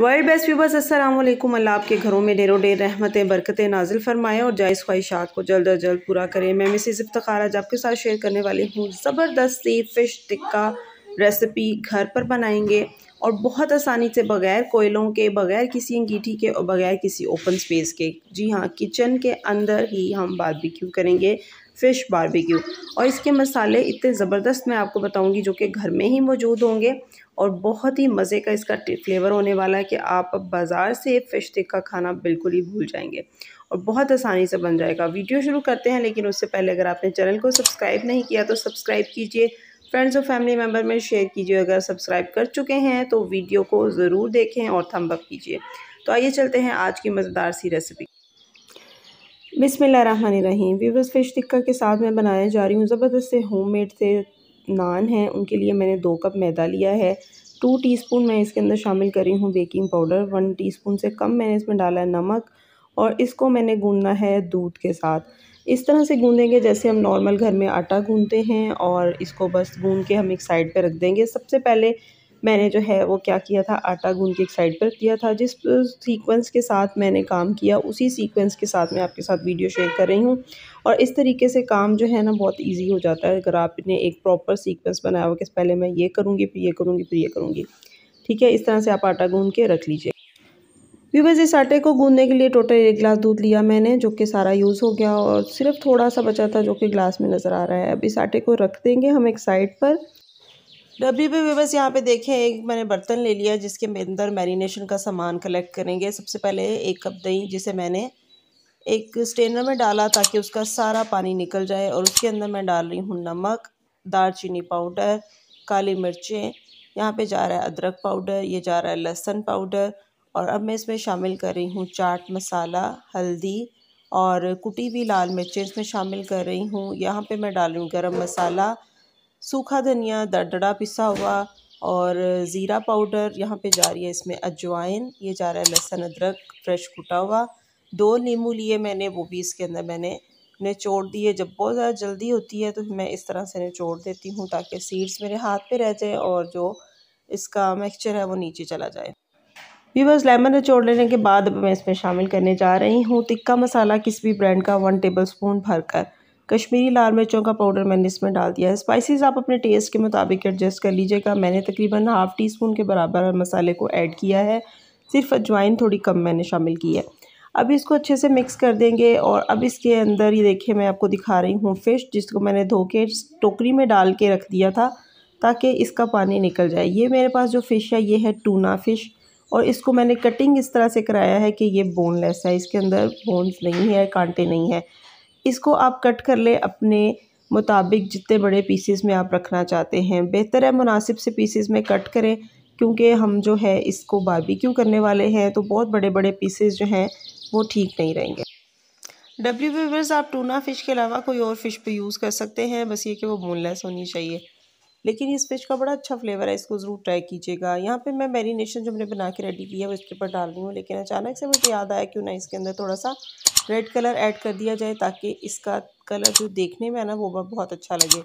world best व्यूबर्स असल अल्लाह आपके घरों में डेरो डेर रहमतें बरकतें नाजिल फरमाएँ और जायज़ ख्वाहिशात को जल्द अज जल्द पूरा करें मैं मिसेज़ इफ्तार आज आपके साथ शेयर करने वाली हूँ ज़बरदस्ती फ़िश टिक्का रेसिपी घर पर बनाएंगे और बहुत आसानी से बगैर कोयलों के बगैर किसी अंगीठी के और बगैर किसी ओपन स्पेस के जी हाँ किचन के अंदर ही हम बारबेक्यू करेंगे फ़िश बारबेक्यू और इसके मसाले इतने ज़बरदस्त मैं आपको बताऊंगी जो कि घर में ही मौजूद होंगे और बहुत ही मज़े का इसका फ्लेवर होने वाला है कि आप बाज़ार से फ़िश टिक्का खाना बिल्कुल ही भूल जाएंगे और बहुत आसानी से बन जाएगा वीडियो शुरू करते हैं लेकिन उससे पहले अगर आपने चैनल को सब्सक्राइब नहीं किया तो सब्सक्राइब कीजिए फ्रेंड्स और फैमिली मेम्बर में शेयर कीजिए अगर सब्सक्राइब कर चुके हैं तो वीडियो को ज़रूर देखें और थम्बअप कीजिए तो आइए चलते हैं आज की मज़ेदार सी रेसिपी रहीम वीवर्स फ़िश टिक्का के साथ मैं बनाने जा रही हूँ ज़बरदस्त से होममेड से नान हैं उनके लिए मैंने दो कप मैदा लिया है टू टीस्पून मैं इसके अंदर शामिल कर रही हूँ बेकिंग पाउडर वन टीस्पून से कम मैंने इसमें डाला है नमक और इसको मैंने गूंदना है दूध के साथ इस तरह से गूँधेंगे जैसे हम नॉर्मल घर में आटा गूँधते हैं और इसको बस गूंद के हम एक साइड पर रख देंगे सबसे पहले मैंने जो है वो क्या किया था आटा गूंद के एक साइड पर किया था जिस सीक्वेंस के साथ मैंने काम किया उसी सीक्वेंस के साथ मैं आपके साथ वीडियो शेयर कर रही हूँ और इस तरीके से काम जो है ना बहुत इजी हो जाता है अगर आपने एक प्रॉपर सीक्वेंस बनाया हो कि पहले मैं ये करूँगी फिर ये करूँगी फिर ये करूँगी ठीक है इस तरह से आप आटा गूंद के रख लीजिए व्यूवर्स इस आटे को गूंदने के लिए टोटल एक गिलास दूध लिया मैंने जो कि सारा यूज़ हो गया और सिर्फ थोड़ा सा बचा था जो कि ग्लास में नज़र आ रहा है अब इस आटे को रख देंगे हम एक साइड पर डब्बी पे व्यूवर्स यहाँ पे देखें एक मैंने बर्तन ले लिया जिसके अंदर मैरिनेशन का सामान कलेक्ट करेंगे सबसे पहले एक कप दही जिसे मैंने एक स्टेनर में डाला ताकि उसका सारा पानी निकल जाए और उसके अंदर मैं डाल रही हूँ नमक दालचीनी पाउडर काली मिर्चें यहाँ पर जा रहा है अदरक पाउडर ये जा रहा है लहसन पाउडर और अब मैं इसमें शामिल कर रही हूँ चाट मसाला हल्दी और कुटी हुई लाल मिर्चें इसमें शामिल कर रही हूँ यहाँ पे मैं डाल रही हूँ गर्म मसाला सूखा धनिया दरदरा पिसा हुआ और ज़ीरा पाउडर यहाँ पे जा रही है इसमें अजवाइन ये जा रहा है लहसुन अदरक फ्रेश कुटा हुआ दो नींबू लिए मैंने वो भी इसके अंदर मैंने निचोड़ दिए जब बहुत ज़्यादा जल्दी होती है तो मैं इस तरह से निचोड़ देती हूँ ताकि सीड्स मेरे हाथ पे रह जाए और जो इसका मिक्सचर है वो नीचे चला जाए व्यूवर्स लेमन निचोड़ लेने के बाद अब मैं इसमें शामिल करने जा रही हूँ तिक्का मसाला किसी भी ब्रांड का वन टेबल स्पून भरकर कश्मीरी लाल मिर्चों का पाउडर मैंने इसमें डाल दिया है स्पाइसेस आप अपने टेस्ट के मुताबिक एडजस्ट कर लीजिएगा मैंने तकरीबन हाफ़ टी स्पून के बराबर मसाले को ऐड किया है सिर्फ अजवाइन थोड़ी कम मैंने शामिल की है अब इसको अच्छे से मिक्स कर देंगे और अब इसके अंदर ये देखिए मैं आपको दिखा रही हूँ फ़िश जिसको मैंने धो के टोकरी में डाल के रख दिया था ताकि इसका पानी निकल जाए ये मेरे पास जो फ़िश है ये है टूना फ़िश और इसको मैंने कटिंग इस तरह से कराया है कि ये बोनलेस है इसके अंदर बोन्स नहीं है कांटे नहीं है इसको आप कट कर ले अपने मुताबिक जितने बड़े पीसेस में आप रखना चाहते हैं बेहतर है मुनासिब से पीसेस में कट करें क्योंकि हम जो है इसको बारबेक्यू करने वाले हैं तो बहुत बड़े बड़े पीसेस जो हैं वो ठीक नहीं रहेंगे डब्ल्यू व्यूवर्स आप टूना फ़िश के अलावा कोई और फ़िश भी यूज़ कर सकते हैं बस ये कि वो बोनलेस होनी चाहिए लेकिन इस फिश का बड़ा अच्छा फ्लेवर है इसको ज़रूर ट्राई कीजिएगा यहाँ पे मैं मैरिनेशन जो मैंने बना के रेडी किया है वो इसके ऊपर डाल रही हूँ लेकिन अचानक से मुझे याद आया क्यों ना इसके अंदर थोड़ा सा रेड कलर ऐड कर दिया जाए ताकि इसका कलर जो देखने में है ना वो बहुत अच्छा लगे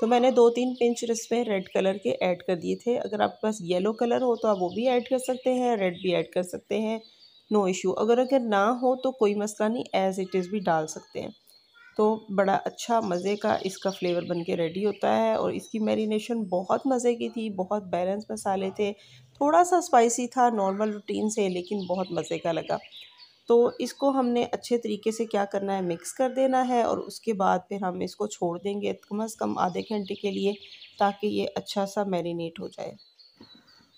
तो मैंने दो तीन पिंच इसमें रेड कलर के ऐड कर दिए थे अगर आपके पास येलो कलर हो तो आप वो भी ऐड कर सकते हैं रेड भी ऐड कर सकते हैं नो इशू अगर अगर ना हो तो कोई मसला नहीं एज़ इट इज़ भी डाल सकते हैं तो बड़ा अच्छा मज़े का इसका फ्लेवर बन के रेडी होता है और इसकी मैरिनेशन बहुत मज़े की थी बहुत बैलेंस मसाले थे थोड़ा सा स्पाइसी था नॉर्मल रूटीन से लेकिन बहुत मज़े का लगा तो इसको हमने अच्छे तरीके से क्या करना है मिक्स कर देना है और उसके बाद फिर हम इसको छोड़ देंगे कम अज़ कम आधे घंटे के लिए ताकि ये अच्छा सा मैरिनेट हो जाए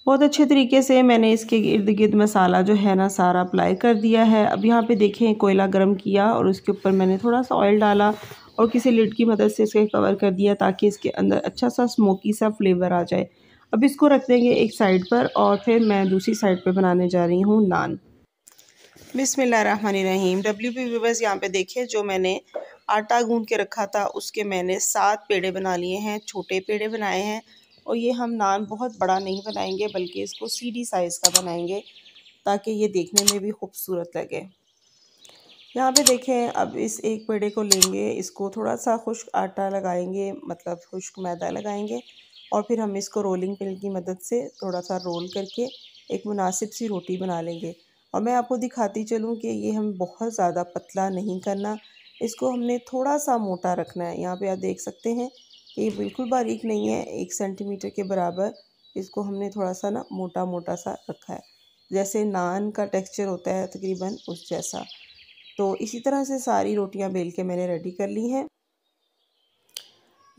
बहुत अच्छे तरीके से मैंने इसके इर्द गिर्द मसाला जो है ना सारा अप्लाई कर दिया है अब यहाँ पे देखें कोयला गर्म किया और उसके ऊपर मैंने थोड़ा सा ऑयल डाला और किसी लिड की मदद से इसके कवर कर दिया ताकि इसके अंदर अच्छा सा स्मोकी सा फ्लेवर आ जाए अब इसको रख देंगे एक साइड पर और फिर मैं दूसरी साइड पर बनाने जा रही हूँ नान बिसमीम डब्ल्यू पी व्यूवर्स यहाँ पर देखें जो मैंने आटा गूंद के रखा था उसके मैंने सात पेड़े बना लिए हैं छोटे पेड़े बनाए हैं और ये हम नान बहुत बड़ा नहीं बनाएंगे बल्कि इसको सीढ़ी साइज़ का बनाएंगे ताकि ये देखने में भी खूबसूरत लगे यहाँ पे देखें अब इस एक पेड़े को लेंगे इसको थोड़ा सा खुश्क आटा लगाएंगे मतलब खुश्क मैदा लगाएंगे और फिर हम इसको रोलिंग पिन की मदद से थोड़ा सा रोल करके एक मुनासिब सी रोटी बना लेंगे और मैं आपको दिखाती चलूँ कि ये हम बहुत ज़्यादा पतला नहीं करना इसको हमने थोड़ा सा मोटा रखना है यहाँ पे आप देख सकते हैं ये बिल्कुल बारीक नहीं है एक सेंटीमीटर के बराबर इसको हमने थोड़ा सा ना मोटा मोटा सा रखा है जैसे नान का टेक्सचर होता है तकरीबन उस जैसा तो इसी तरह से सारी रोटियां बेल के मैंने रेडी कर ली हैं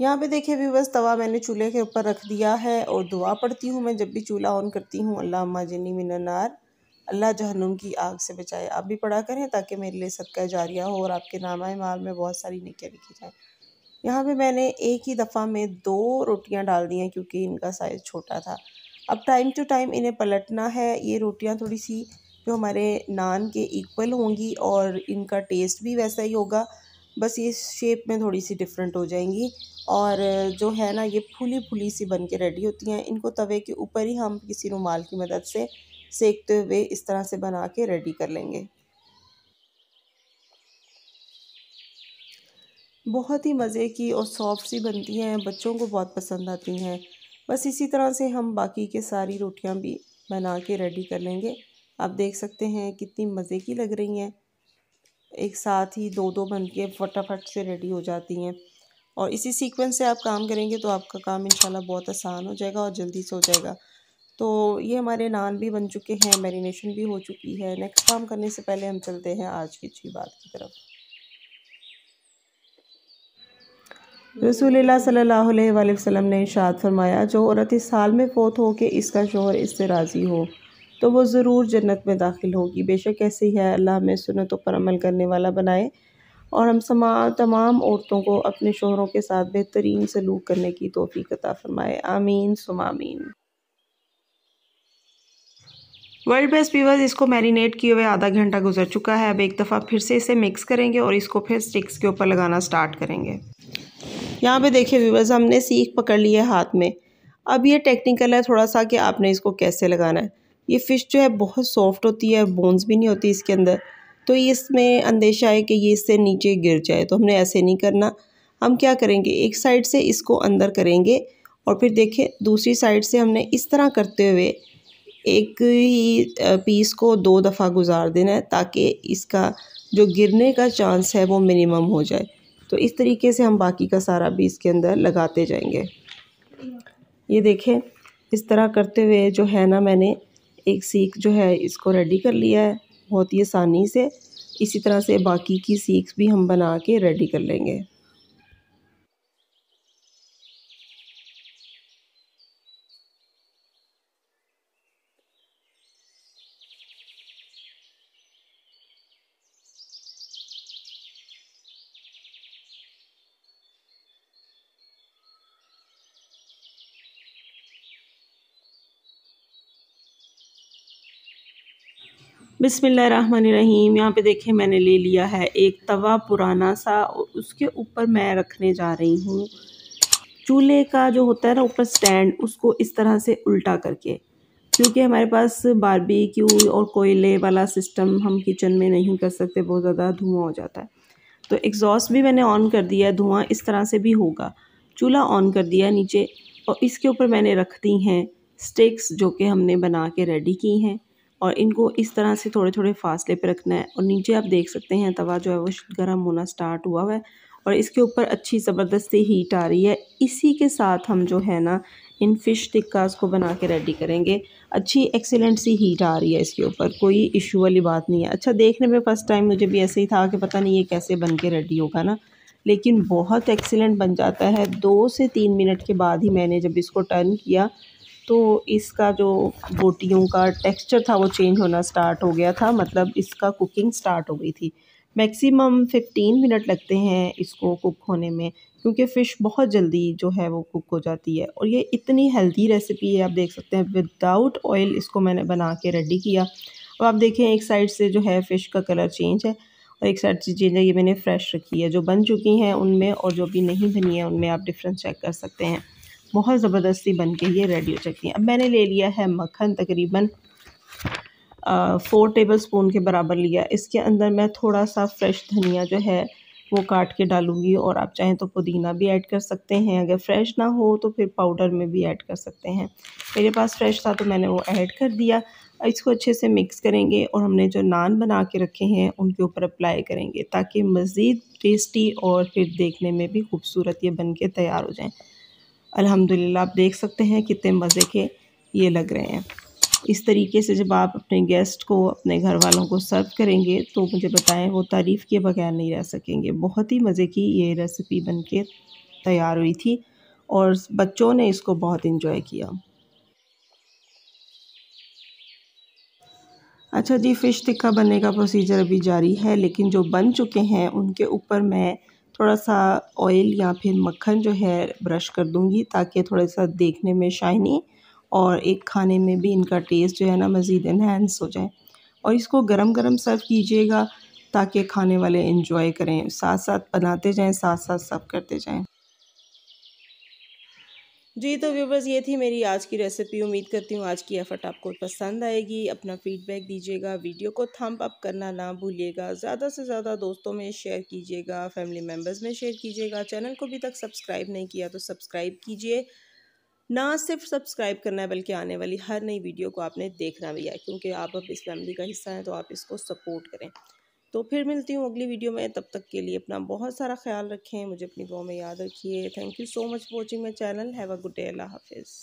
यहाँ पे देखिए बस तवा मैंने चूल्हे के ऊपर रख दिया है और दुआ पढ़ती हूँ मैं जब भी चूल्हा ऑन करती हूँ अल्लाह अम्मा जिनी मिनार अल्लाह जहनुम की आग से बचाए आप भी पढ़ा करें ताकि मेरे लिए सबका जारिया हो और आपके नामा माल में बहुत सारी निकियाँ लिखी जाएँ यहाँ पे मैंने एक ही दफ़ा में दो रोटियाँ डाल दी हैं क्योंकि इनका साइज़ छोटा था अब टाइम टू टाइम इन्हें पलटना है ये रोटियाँ थोड़ी सी जो हमारे नान के इक्वल होंगी और इनका टेस्ट भी वैसा ही होगा बस ये शेप में थोड़ी सी डिफरेंट हो जाएंगी और जो है ना ये फूली फूली सी बन के रेडी होती हैं इनको तवे के ऊपर ही हम किसी रुमाल की मदद से सेकते हुए इस तरह से बना के रेडी कर लेंगे बहुत ही मज़े की और सॉफ्ट सी बनती हैं बच्चों को बहुत पसंद आती हैं बस इसी तरह से हम बाकी के सारी रोटियां भी बना के रेडी कर लेंगे आप देख सकते हैं कितनी मज़े की लग रही हैं एक साथ ही दो दो बन के फटाफट से रेडी हो जाती हैं और इसी सीक्वेंस से आप काम करेंगे तो आपका काम इंशाल्लाह बहुत आसान हो जाएगा और जल्दी से हो जाएगा तो ये हमारे नान भी बन चुके हैं मैरिनेशन भी हो चुकी है नेक्स्ट काम करने से पहले हम चलते हैं आज की अच्छी बात की तरफ रसूल सल्लल्लाहु अलैहि ने इशाद फरमाया जो औरत इस साल में फ़ोत हो कि इसका शोहर इससे राज़ी हो तो वो ज़रूर जन्नत में दाखिल होगी बेशक ऐसी है अल्लाह में सुनतों पर अमल करने वाला बनाए और हम समा तमाम औरतों को अपने शोहरों के साथ बेहतरीन सलूक करने की तोफ़ी कता फ़रमाए आमीन सुमामीन वर्ल्ड बेस्ट पीवर्स इसको मैरिनेट किए हुए आधा घंटा गुजर चुका है अब एक दफ़ा फिर से इसे मिक्स करेंगे और इसको फिर स्टिक्स के ऊपर लगाना स्टार्ट करेंगे यहाँ पे देखिए व्यूवर्स हमने सीख पकड़ ली है हाथ में अब ये टेक्निकल है थोड़ा सा कि आपने इसको कैसे लगाना है ये फ़िश जो है बहुत सॉफ्ट होती है बोन्स भी नहीं होती इसके अंदर तो इसमें अंदेशा है कि ये इससे नीचे गिर जाए तो हमने ऐसे नहीं करना हम क्या करेंगे एक साइड से इसको अंदर करेंगे और फिर देखें दूसरी साइड से हमने इस तरह करते हुए एक ही पीस को दो दफ़ा गुजार देना है ताकि इसका जो गिरने का चांस है वो मिनिमम हो जाए तो इस तरीके से हम बाकी का सारा भी इसके अंदर लगाते जाएंगे ये देखें इस तरह करते हुए जो है ना मैंने एक सीख जो है इसको रेडी कर लिया है बहुत ही आसानी से इसी तरह से बाकी की सीख भी हम बना के रेडी कर लेंगे बिसमीम यहाँ पे देखें मैंने ले लिया है एक तवा पुराना सा उसके ऊपर मैं रखने जा रही हूँ चूल्हे का जो होता है ना ऊपर स्टैंड उसको इस तरह से उल्टा करके क्योंकि हमारे पास बारबेक्यू और कोयले वाला सिस्टम हम किचन में नहीं कर सकते बहुत ज़्यादा धुआं हो जाता है तो एग्ज़ॉस्ट भी मैंने ऑन कर दिया धुआं इस तरह से भी होगा चूल्हा ऑन कर दिया नीचे और इसके ऊपर मैंने रख दी हैं स्टिक्स जो कि हमने बना के रेडी की हैं और इनको इस तरह से थोड़े थोड़े फासले पर रखना है और नीचे आप देख सकते हैं तवा जो है वो गर्म होना स्टार्ट हुआ हुआ है और इसके ऊपर अच्छी ज़बरदस्ती हीट आ रही है इसी के साथ हम जो है ना इन फ़िश टिक्काज़ को बना के रेडी करेंगे अच्छी एक्सेलेंट सी हीट आ रही है इसके ऊपर कोई इशू वाली बात नहीं है अच्छा देखने में फ़र्स्ट टाइम मुझे भी ऐसे ही था कि पता नहीं ये कैसे बन के रेडी होगा ना लेकिन बहुत एक्सीलेंट बन जाता है दो से तीन मिनट के बाद ही मैंने जब इसको टर्न किया तो इसका जो बोटियों का टेक्सचर था वो चेंज होना स्टार्ट हो गया था मतलब इसका कुकिंग स्टार्ट हो गई थी मैक्सिमम फिफ्टीन मिनट लगते हैं इसको कुक होने में क्योंकि फ़िश बहुत जल्दी जो है वो कुक हो जाती है और ये इतनी हेल्दी रेसिपी है आप देख सकते हैं विदाउट ऑयल इसको मैंने बना के रेडी किया अब आप देखें एक साइड से जो है फ़िश का कलर चेंज है और एक साइड से चेंज है ये मैंने फ़्रेश रखी है जो बन चुकी हैं उनमें और जो भी नहीं बनी है उनमें आप डिफरेंस चेक कर सकते हैं बहुत ज़बरदस्ती बन के ये रेडी हो जाती है अब मैंने ले लिया है मक्खन तकरीबन फ़ोर टेबल स्पून के बराबर लिया इसके अंदर मैं थोड़ा सा फ्रेश धनिया जो है वो काट के डालूंगी और आप चाहें तो पुदीना भी ऐड कर सकते हैं अगर फ्रेश ना हो तो फिर पाउडर में भी ऐड कर सकते हैं मेरे पास फ्रेश था तो मैंने वो ऐड कर दिया इसको अच्छे से मिक्स करेंगे और हमने जो नान बना के रखे हैं उनके ऊपर अप्लाई करेंगे ताकि मज़ीद टेस्टी और फिर देखने में भी खूबसूरत ये बन के तैयार हो जाएँ अल्हम्दुलिल्लाह आप देख सकते हैं कितने मज़े के ये लग रहे हैं इस तरीके से जब आप अपने गेस्ट को अपने घर वालों को सर्व करेंगे तो मुझे बताएं वो तारीफ़ के बगैर नहीं रह सकेंगे बहुत ही मज़े की ये रेसिपी बन के तैयार हुई थी और बच्चों ने इसको बहुत इन्जॉय किया अच्छा जी फ़िश टिक्का बनने का प्रोसीजर अभी जारी है लेकिन जो बन चुके हैं उनके ऊपर मैं थोड़ा सा ऑयल या फिर मक्खन जो है ब्रश कर दूंगी ताकि थोड़ा सा देखने में शाइनी और एक खाने में भी इनका टेस्ट जो है ना मज़ीद इन्हेंस हो जाए और इसको गरम गरम सर्व कीजिएगा ताकि खाने वाले इन्जॉय करें साथ साथ बनाते जाएं साथ साथ सर्व करते जाएं जी तो व्यूवर्स ये थी मेरी आज की रेसिपी उम्मीद करती हूँ आज की एफर्ट आपको पसंद आएगी अपना फीडबैक दीजिएगा वीडियो को थम्प अप करना ना भूलिएगा ज़्यादा से ज़्यादा दोस्तों में शेयर कीजिएगा फैमिली मेम्बर्स में शेयर कीजिएगा चैनल को अभी तक सब्सक्राइब नहीं किया तो सब्सक्राइब कीजिए ना सिर्फ सब्सक्राइब करना है बल्कि आने वाली हर नई वीडियो को आपने देखना भी है क्योंकि आप अब इस फैमिली का हिस्सा हैं तो आप इसको सपोर्ट करें तो फिर मिलती हूँ अगली वीडियो में तब तक के लिए अपना बहुत सारा ख्याल रखें मुझे अपनी दुआ में याद रखिए thank you so much for watching my channel have a good day अल्लाह हाफिज़